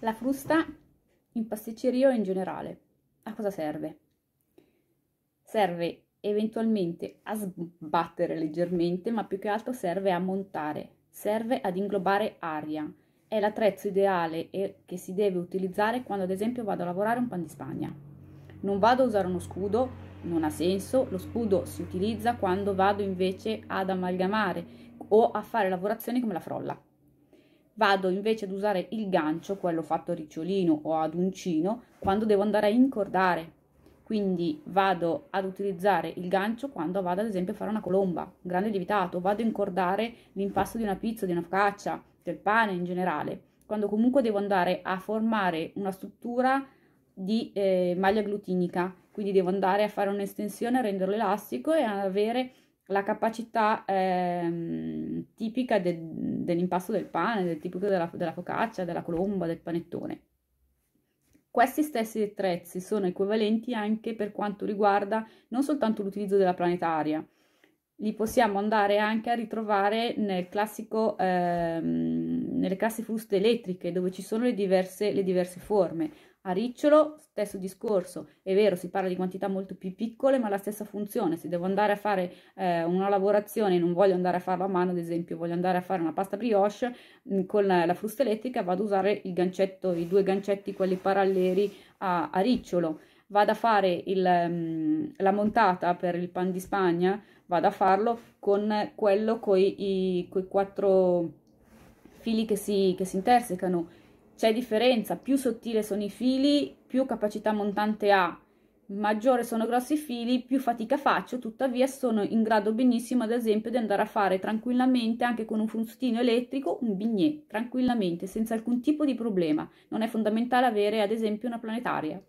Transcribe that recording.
La frusta in pasticceria o in generale, a cosa serve? Serve eventualmente a sbattere leggermente, ma più che altro serve a montare, serve ad inglobare aria. È l'attrezzo ideale e eh, che si deve utilizzare quando ad esempio vado a lavorare un pan di spagna. Non vado a usare uno scudo, non ha senso, lo scudo si utilizza quando vado invece ad amalgamare o a fare lavorazioni come la frolla vado invece ad usare il gancio, quello fatto a ricciolino o ad uncino, quando devo andare a incordare. Quindi vado ad utilizzare il gancio quando vado ad esempio a fare una colomba, un grande lievitato, vado a incordare l'impasto di una pizza, di una focaccia, del pane in generale, quando comunque devo andare a formare una struttura di eh, maglia glutinica, quindi devo andare a fare un'estensione, renderlo elastico e avere la capacità eh, tipica de, dell'impasto del pane, del tipico della, della focaccia, della colomba, del panettone. Questi stessi attrezzi sono equivalenti anche per quanto riguarda non soltanto l'utilizzo della planetaria, li possiamo andare anche a ritrovare nel classico, ehm, nelle classi fruste elettriche dove ci sono le diverse, le diverse forme. A ricciolo, stesso discorso, è vero, si parla di quantità molto più piccole, ma la stessa funzione. Se devo andare a fare eh, una lavorazione e non voglio andare a farlo a mano, ad esempio, voglio andare a fare una pasta brioche mh, mm, con la, la, frusta elettrica, vado ad usare il gancetto, i due gancetti, quelli paralleli a, a ricciolo. Vado a fare il, mh, mm, la montata per il pan di Spagna, vado a farlo con quello con i quattro fili che si, che si intersecano c'è differenza, più sottile sono i fili, più capacità montante ha, maggiore sono grossi i fili, più fatica faccio, tuttavia sono in grado benissimo ad esempio di andare a fare tranquillamente anche con un frustino elettrico un bignè, tranquillamente, senza alcun tipo di problema. Non è fondamentale avere ad esempio una planetaria.